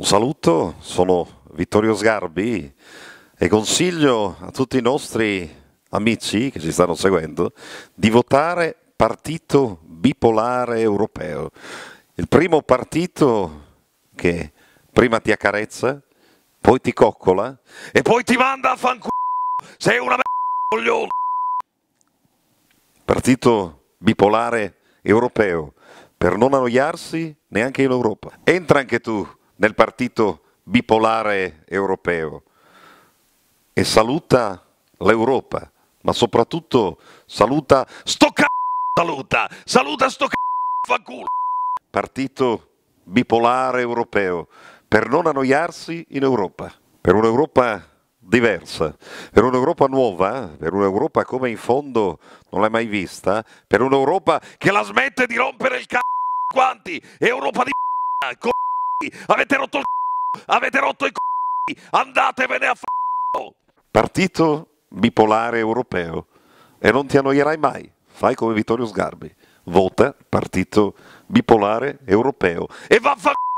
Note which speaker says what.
Speaker 1: Un saluto, sono Vittorio Sgarbi e consiglio a tutti i nostri amici che ci stanno seguendo di votare Partito Bipolare Europeo. Il primo partito che prima ti accarezza, poi ti coccola e poi ti manda a fanculo. Sei una merda Partito Bipolare Europeo, per non annoiarsi neanche in Europa. Entra anche tu nel partito bipolare europeo e saluta l'Europa, ma soprattutto saluta sto c***o, saluta, saluta sto c***o, fa culo. Partito bipolare europeo per non annoiarsi in Europa, per un'Europa diversa, per un'Europa nuova, per un'Europa come in fondo non l'hai mai vista, per un'Europa che la smette di rompere il c***o quanti, Europa di c***o, avete rotto il
Speaker 2: c***o, avete rotto i c***i, andatevene a f***o.
Speaker 1: Partito bipolare europeo e non ti annoierai mai, fai come Vittorio Sgarbi, vota
Speaker 3: partito bipolare europeo e vaffanculo.